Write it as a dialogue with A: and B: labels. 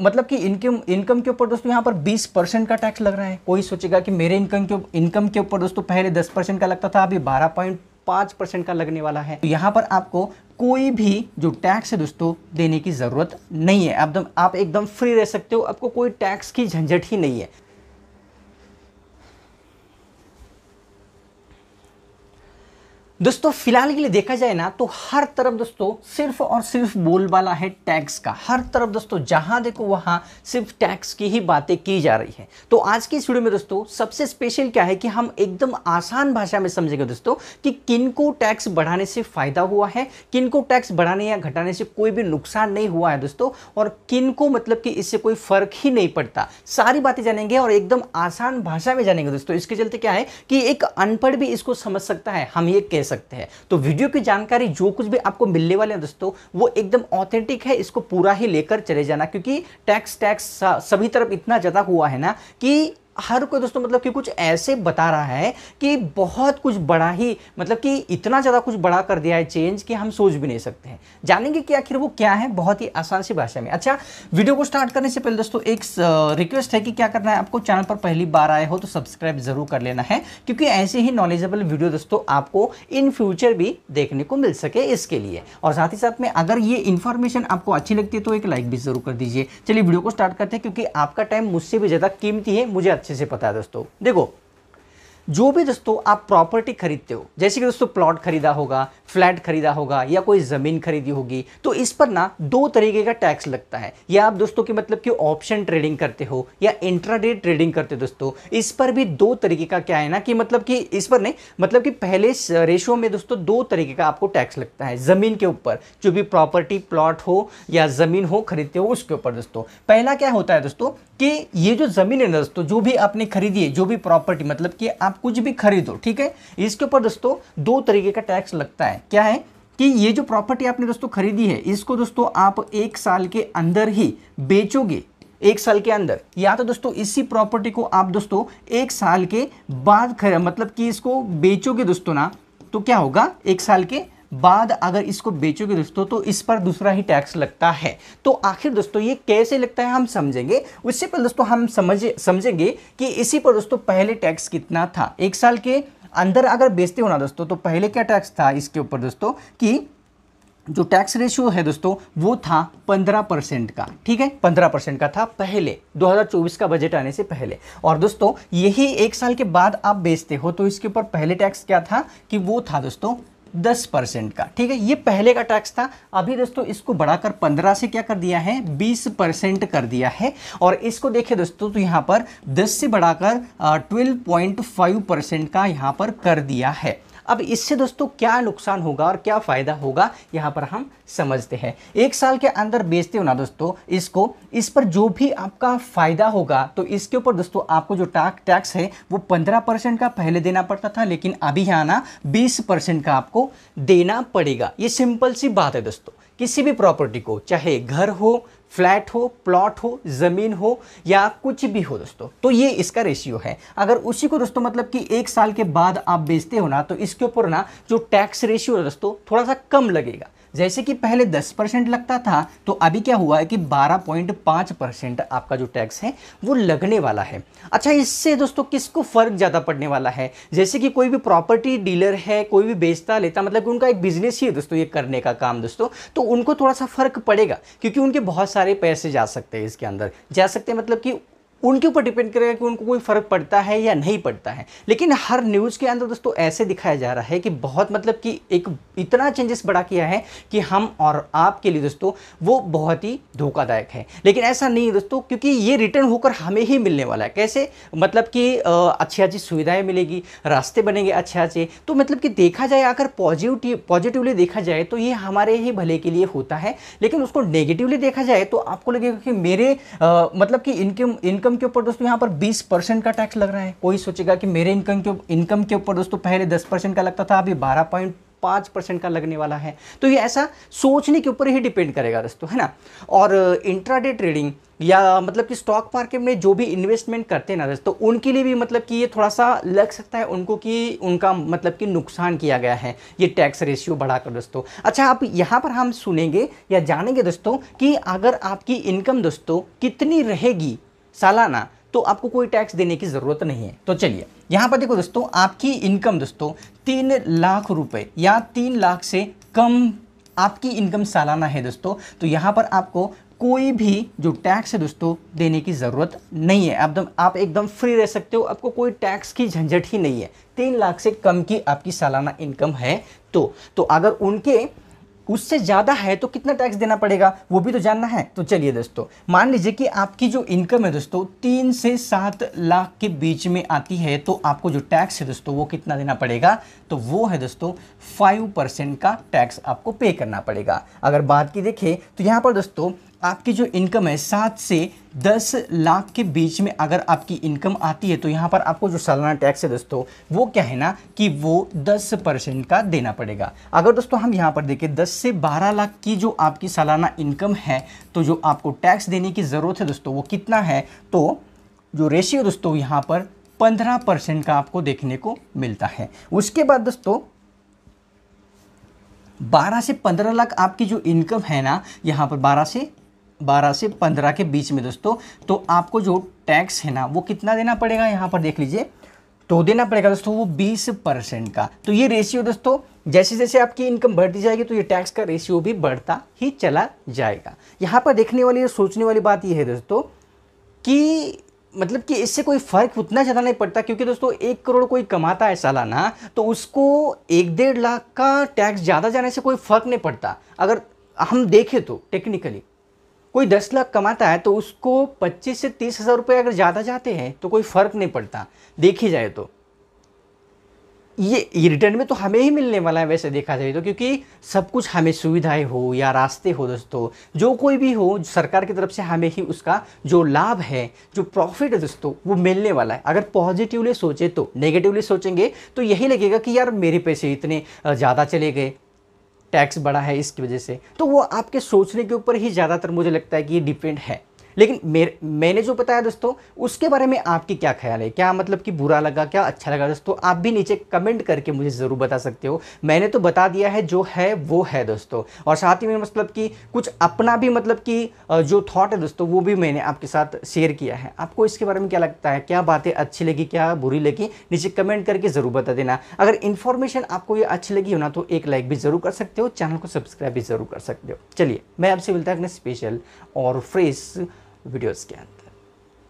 A: मतलब कि income income के ऊपर दोस्तों यहाँ पर 20 परसेंट का टैक्स लग रहा है कोई सोचेगा कि मेरे इनकम के इनकम के ऊपर दोस्तों पहले 10 परसेंट का लगता था अभी 12.5 परसेंट का लगने वाला है तो यहाँ पर आपको कोई भी जो टैक्स है दोस्तों देने की ज़रूरत नहीं है एकदम आप एकदम फ्री रह सकते हो आपको कोई टैक्स की झंझट ही नहीं है दोस्तों फिलहाल के लिए देखा जाए ना तो हर तरफ दोस्तों सिर्फ और सिर्फ बोलबाला है टैक्स का हर तरफ दोस्तों जहां देखो वहां सिर्फ टैक्स की ही बातें की जा रही है तो आज की इस वीडियो में दोस्तों सबसे स्पेशल क्या है कि हम एकदम आसान भाषा में समझेंगे दोस्तों कि किन को टैक्स बढ़ाने से फ़ायदा हुआ है किन को टैक्स बढ़ाने या घटाने से कोई भी नुकसान नहीं हुआ है दोस्तों और किन को मतलब कि इससे कोई फ़र्क ही नहीं पड़ता सारी बातें जानेंगे और एकदम आसान भाषा में जानेंगे दोस्तों इसके चलते क्या है कि एक अनपढ़ भी इसको समझ सकता है हम ये कैसे सकते हैं तो वीडियो की जानकारी जो कुछ भी आपको मिलने वाले हैं दोस्तों वो एकदम ऑथेंटिक है इसको पूरा ही लेकर चले जाना क्योंकि टैक्स टैक्स सभी तरफ इतना ज़्यादा हुआ है ना कि हर कोई दोस्तों मतलब कि कुछ ऐसे बता रहा है कि बहुत कुछ बड़ा ही मतलब कि इतना ज़्यादा कुछ बड़ा कर दिया है चेंज कि हम सोच भी नहीं सकते हैं जानेंगे कि आखिर वो क्या है बहुत ही आसान सी भाषा में अच्छा वीडियो को स्टार्ट करने से पहले दोस्तों एक रिक्वेस्ट है कि क्या करना है आपको चैनल पर पहली बार आए हो तो सब्सक्राइब ज़रूर कर लेना है क्योंकि ऐसे ही नॉलेजेबल वीडियो दोस्तों आपको इन फ्यूचर भी देखने को मिल सके इसके लिए और साथ ही साथ में अगर ये इन्फॉर्मेशन आपको अच्छी लगती है तो एक लाइक भी ज़रूर कर दीजिए चलिए वीडियो को स्टार्ट करते हैं क्योंकि आपका टाइम मुझसे भी ज़्यादा कीमती है मुझे अच्छा अच्छे से पता है दोस्तों देखो जो भी दोस्तों आप प्रॉपर्टी खरीदते हो जैसे कि दोस्तों प्लॉट खरीदा होगा फ्लैट खरीदा होगा या कोई ज़मीन खरीदी होगी तो इस पर ना दो तरीके का टैक्स लगता है या आप दोस्तों के मतलब कि ऑप्शन ट्रेडिंग करते हो या इंट्राडे ट्रेडिंग करते हो दोस्तों इस पर भी दो तरीके का क्या है ना कि मतलब कि इस पर नहीं मतलब कि पहले रेशो में दोस्तों दो तरीके का आपको टैक्स लगता है ज़मीन के ऊपर जो भी प्रॉपर्टी प्लॉट हो या ज़मीन हो खरीदते हो उसके ऊपर दोस्तों पहला क्या होता है दोस्तों कि ये जो ज़मीन है ना दोस्तों जो भी आपने खरीदी है जो भी प्रॉपर्टी मतलब कि आप आप कुछ भी खरीदो ठीक है इसके ऊपर दोस्तों दो तरीके का टैक्स लगता है क्या है कि ये जो प्रॉपर्टी आपने दोस्तों खरीदी है इसको दोस्तों आप एक साल के अंदर ही बेचोगे एक साल के अंदर या तो दोस्तों इसी प्रॉपर्टी को आप दोस्तों एक साल के बाद मतलब कि इसको बेचोगे दोस्तों ना तो क्या होगा एक साल के बाद अगर इसको बेचोगे दोस्तों तो इस पर दूसरा ही टैक्स लगता है तो आखिर दोस्तों ये कैसे लगता है हम समझेंगे उससे पहले दोस्तों हम समझ समझेंगे कि इसी पर दोस्तों पहले टैक्स कितना था एक साल के अंदर अगर बेचते हो ना दोस्तों तो पहले क्या टैक्स था इसके ऊपर दोस्तों कि जो टैक्स रेशियो है दोस्तों वो था 15 परसेंट का ठीक है 15 परसेंट का था पहले 2024 का बजट आने से पहले और दोस्तों यही एक साल के बाद आप बेचते हो तो इसके ऊपर पहले टैक्स क्या था कि वो था दोस्तों दस परसेंट का ठीक है ये पहले का टैक्स था अभी दोस्तों इसको बढ़ाकर पंद्रह से क्या कर दिया है बीस परसेंट कर दिया है और इसको देखिए दोस्तों तो यहाँ पर दस से बढ़ाकर ट्वेल्व पॉइंट फाइव परसेंट का यहाँ पर कर दिया है अब इससे दोस्तों क्या नुकसान होगा और क्या फ़ायदा होगा यहाँ पर हम समझते हैं एक साल के अंदर बेचते हो ना दोस्तों इसको इस पर जो भी आपका फ़ायदा होगा तो इसके ऊपर दोस्तों आपको जो टाक टैक्स है वो पंद्रह परसेंट का पहले देना पड़ता था लेकिन अभी यहाँ ना बीस परसेंट का आपको देना पड़ेगा ये सिंपल सी बात है दोस्तों किसी भी प्रॉपर्टी को चाहे घर हो फ्लैट हो प्लॉट हो ज़मीन हो या कुछ भी हो दोस्तों तो ये इसका रेशियो है अगर उसी को दोस्तों मतलब कि एक साल के बाद आप बेचते हो ना तो इसके ऊपर ना जो टैक्स रेशियो है दोस्तों थोड़ा सा कम लगेगा जैसे कि पहले 10 परसेंट लगता था तो अभी क्या हुआ है कि 12.5 परसेंट आपका जो टैक्स है वो लगने वाला है अच्छा इससे दोस्तों किसको फ़र्क ज़्यादा पड़ने वाला है जैसे कि कोई भी प्रॉपर्टी डीलर है कोई भी बेचता लेता मतलब कि उनका एक बिजनेस ही है दोस्तों ये करने का काम दोस्तों तो उनको थोड़ा सा फ़र्क पड़ेगा क्योंकि उनके बहुत सारे पैसे जा सकते हैं इसके अंदर जा सकते हैं मतलब कि उनके ऊपर डिपेंड करेगा कि उनको कोई फ़र्क पड़ता है या नहीं पड़ता है लेकिन हर न्यूज़ के अंदर दोस्तों ऐसे दिखाया जा रहा है कि बहुत मतलब कि एक इतना चेंजेस बड़ा किया है कि हम और आपके लिए दोस्तों वो बहुत ही धोखादायक है लेकिन ऐसा नहीं दोस्तों क्योंकि ये रिटर्न होकर हमें ही मिलने वाला है कैसे मतलब कि अच्छी अच्छी सुविधाएँ मिलेगी रास्ते बनेंगे अच्छे अच्छे तो मतलब कि देखा जाए अगर पॉजिटिव पॉजिटिवली देखा जाए तो ये हमारे ही भले के लिए होता है लेकिन उसको नेगेटिवली देखा जाए तो आपको लगेगा कि मेरे मतलब कि इनकम इनकम इनकम के ऊपर दोस्तों यहाँ पर 20 परसेंट का टैक्स लग रहा है कोई सोचेगा कि मेरे इनकम के इनकम के ऊपर दोस्तों पहले 10 परसेंट का लगता था अभी 12 पाँच परसेंट का लगने वाला है तो ये ऐसा सोचने के ऊपर ही डिपेंड करेगा दोस्तों है ना और इंट्रा ट्रेडिंग या मतलब कि स्टॉक मार्केट में जो भी इन्वेस्टमेंट करते हैं ना दोस्तों उनके लिए भी मतलब कि ये थोड़ा सा लग सकता है उनको कि उनका मतलब कि नुकसान किया गया है ये टैक्स रेशियो बढ़ाकर दोस्तों अच्छा आप यहाँ पर हम सुनेंगे या जानेंगे दोस्तों कि अगर आपकी इनकम दोस्तों कितनी रहेगी सालाना तो आपको कोई टैक्स देने की ज़रूरत नहीं है तो चलिए यहाँ पर देखो दोस्तों आपकी इनकम दोस्तों तीन लाख रुपए या तीन लाख से कम आपकी इनकम सालाना है दोस्तों तो यहाँ पर आपको कोई भी जो टैक्स है दोस्तों देने की ज़रूरत नहीं है एकदम आप एकदम फ्री रह सकते हो आपको कोई टैक्स की झंझट ही नहीं है तीन लाख से कम की आपकी सालाना इनकम है तो तो अगर उनके उससे ज़्यादा है तो कितना टैक्स देना पड़ेगा वो भी तो जानना है तो चलिए दोस्तों मान लीजिए कि आपकी जो इनकम है दोस्तों तीन से सात लाख के बीच में आती है तो आपको जो टैक्स है दोस्तों वो कितना देना पड़ेगा तो वो है दोस्तों फाइव परसेंट का टैक्स आपको पे करना पड़ेगा अगर बात की देखें तो यहाँ पर दोस्तों आपकी जो इनकम है सात से दस लाख के बीच में अगर आपकी इनकम आती है तो यहाँ पर आपको जो सालाना टैक्स है दोस्तों वो क्या है ना कि वो दस परसेंट का देना पड़ेगा अगर दोस्तों हम यहाँ पर देखें दस से बारह लाख की जो आपकी सालाना इनकम है तो जो आपको टैक्स देने की ज़रूरत है दोस्तों वो कितना है तो जो रेशियो दोस्तों यहाँ पर पंद्रह परसेंट का आपको देखने को मिलता है उसके बाद दोस्तों बारह से पंद्रह लाख आपकी जो इनकम है ना यहाँ पर बारह से बारह से पंद्रह के बीच में दोस्तों तो आपको जो टैक्स है ना वो कितना देना पड़ेगा यहाँ पर देख लीजिए तो देना पड़ेगा दोस्तों वो बीस परसेंट का तो ये रेशियो दोस्तों जैसे जैसे आपकी इनकम बढ़ती जाएगी तो ये टैक्स का रेशियो भी बढ़ता ही चला जाएगा यहाँ पर देखने वाली और सोचने वाली बात यह है दोस्तों कि मतलब कि इससे कोई फ़र्क उतना ज़्यादा नहीं पड़ता क्योंकि दोस्तों एक करोड़ कोई कमाता है सालाना तो उसको एक डेढ़ लाख का टैक्स ज़्यादा जाने से कोई फ़र्क नहीं पड़ता अगर हम देखें तो टेक्निकली कोई दस लाख कमाता है तो उसको पच्चीस से तीस हज़ार रुपये अगर ज़्यादा जाते हैं तो कोई फ़र्क नहीं पड़ता देखी जाए तो ये, रिटर्न में तो हमें ही मिलने वाला है वैसे देखा जाए तो क्योंकि सब कुछ हमें सुविधाएं हो या रास्ते हो दोस्तों जो कोई भी हो सरकार की तरफ से हमें ही उसका जो लाभ है जो प्रॉफिट है दोस्तों वो मिलने वाला है अगर पॉजिटिवली सोचे तो नेगेटिवली सोचेंगे तो यही लगेगा कि यार मेरे पैसे इतने ज़्यादा चले गए टैक्स बढ़ा है इसकी वजह से तो वो आपके सोचने के ऊपर ही ज़्यादातर मुझे लगता है कि ये डिपेंड है लेकिन मेरे मैंने जो बताया दोस्तों उसके बारे में आपके क्या ख्याल है क्या मतलब कि बुरा लगा क्या अच्छा लगा दोस्तों आप भी नीचे कमेंट करके मुझे ज़रूर बता सकते हो मैंने तो बता दिया है जो है वो है दोस्तों और साथ ही में मतलब कि कुछ अपना भी मतलब कि जो थाट है दोस्तों वो भी मैंने आपके साथ शेयर किया है आपको इसके बारे में क्या लगता है क्या बातें अच्छी लगी क्या बुरी लगी नीचे कमेंट करके ज़रूर बता देना अगर इन्फॉर्मेशन आपको ये अच्छी लगी हो ना तो एक लाइक भी ज़रूर कर सकते हो चैनल को सब्सक्राइब भी ज़रूर कर सकते हो चलिए मैं आपसे मिलता है अपने स्पेशल और फ्रेश video scan.